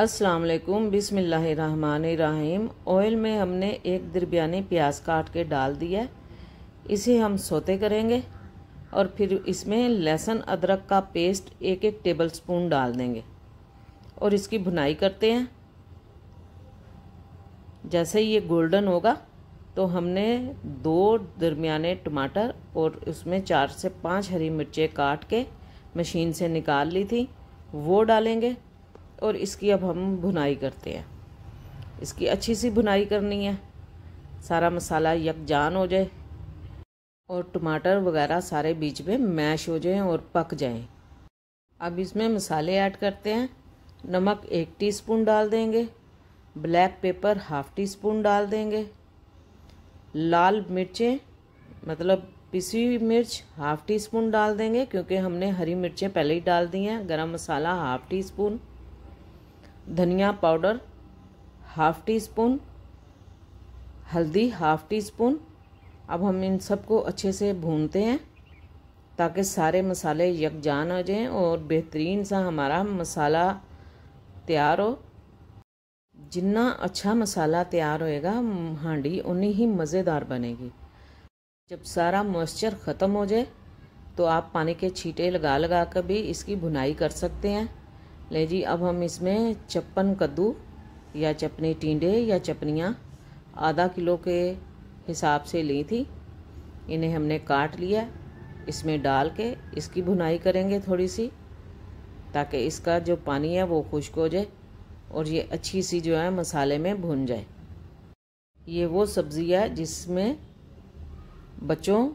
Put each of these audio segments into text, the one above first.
अस्सलाम वालेकुम बिसमीम ऑयल में हमने एक दरबियानी प्याज काट के डाल दिया इसे हम सोते करेंगे और फिर इसमें लहसुन अदरक का पेस्ट एक एक टेबल स्पून डाल देंगे और इसकी भुनाई करते हैं जैसे ये गोल्डन होगा तो हमने दो दरमियाने टमाटर और उसमें चार से पांच हरी मिर्चें काट के मशीन से निकाल ली थी वो डालेंगे और इसकी अब हम भुनाई करते हैं इसकी अच्छी सी भुनाई करनी है सारा मसाला यकजान हो जाए और टमाटर वगैरह सारे बीच में मैश हो जाएं और पक जाएं। अब इसमें मसाले ऐड करते हैं नमक एक टीस्पून डाल देंगे black pepper half teaspoon डाल देंगे लाल मिर्चें मतलब पिसी हुई मिर्च हाफ़ टी स्पून डाल देंगे क्योंकि हमने हरी मिर्चें पहले ही डाल दी हैं garam masala half teaspoon धनिया पाउडर हाफ टी स्पून हल्दी हाफ टी स्पून अब हम इन सबको अच्छे से भूनते हैं ताकि सारे मसाले यकजान हो जाएं और बेहतरीन सा हमारा मसाला तैयार हो जितना अच्छा मसाला तैयार होएगा हांडी उन्नी ही मज़ेदार बनेगी जब सारा मॉइस्चर ख़त्म हो जाए तो आप पानी के छींटे लगा लगा कर भी इसकी भुनाई कर सकते हैं ले जी अब हम इसमें चप्पन कद्दू या चपनी टींडे या चपनियाँ आधा किलो के हिसाब से ली थी इन्हें हमने काट लिया इसमें डाल के इसकी भुनाई करेंगे थोड़ी सी ताकि इसका जो पानी है वो खुश्क हो जाए और ये अच्छी सी जो है मसाले में भुन जाए ये वो सब्ज़ी है जिसमें बच्चों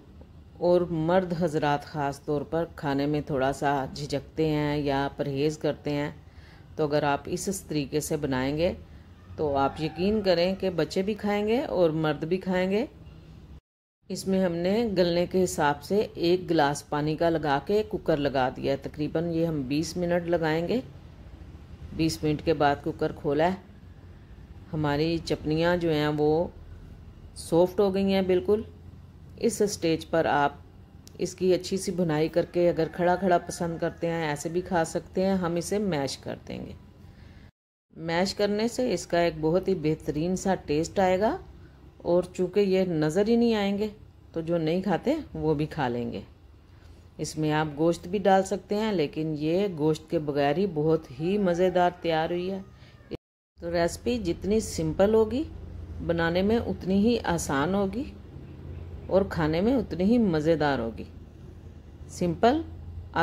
और मर्द हजरात ख़ास तौर पर खाने में थोड़ा सा झिझकते हैं या परहेज़ करते हैं तो अगर आप इस तरीके से बनाएंगे तो आप यकीन करें कि बच्चे भी खाएंगे और मर्द भी खाएंगे इसमें हमने गलने के हिसाब से एक गिलास पानी का लगा के कुकर लगा दिया तकरीबन ये हम 20 मिनट लगाएंगे 20 मिनट के बाद कुकर खोला है हमारी चपनियाँ जो हैं वो सॉफ्ट हो गई हैं बिल्कुल इस स्टेज पर आप इसकी अच्छी सी भुनाई करके अगर खड़ा खड़ा पसंद करते हैं ऐसे भी खा सकते हैं हम इसे मैश कर देंगे मैश करने से इसका एक बहुत ही बेहतरीन सा टेस्ट आएगा और चूँकि ये नज़र ही नहीं आएंगे तो जो नहीं खाते वो भी खा लेंगे इसमें आप गोश्त भी डाल सकते हैं लेकिन ये गोश्त के बगैर ही बहुत ही मज़ेदार तैयार हुई है तो रेसिपी जितनी सिंपल होगी बनाने में उतनी ही आसान होगी और खाने में उतनी ही मज़ेदार होगी सिंपल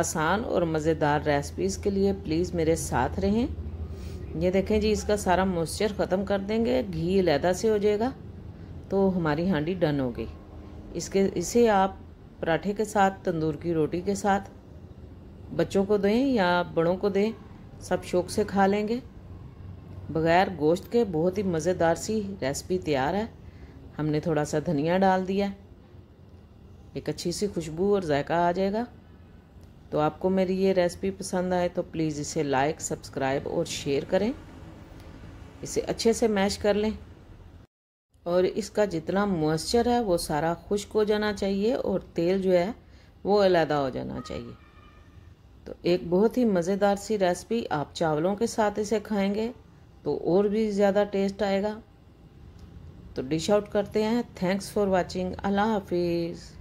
आसान और मज़ेदार रेसिपीज़ के लिए प्लीज़ मेरे साथ रहें ये देखें जी इसका सारा मॉइस्चर ख़त्म कर देंगे घी लैदा से हो जाएगा तो हमारी हांडी डन हो गई इसके इसे आप पराठे के साथ तंदूर की रोटी के साथ बच्चों को दें या बड़ों को दें सब शौक से खा लेंगे बगैर गोश्त के बहुत ही मज़ेदार सी रेसिपी तैयार है हमने थोड़ा सा धनिया डाल दिया एक अच्छी सी खुशबू और जायका आ जाएगा तो आपको मेरी ये रेसिपी पसंद आए तो प्लीज़ इसे लाइक सब्सक्राइब और शेयर करें इसे अच्छे से मैश कर लें और इसका जितना मॉइस्चर है वो सारा खुश्क हो जाना चाहिए और तेल जो है वो अलहदा हो जाना चाहिए तो एक बहुत ही मज़ेदार सी रेसिपी आप चावलों के साथ इसे खाएंगे तो और भी ज़्यादा टेस्ट आएगा तो डिश आउट करते हैं थैंक्स फॉर वाचिंग अल्लाह हाफिज़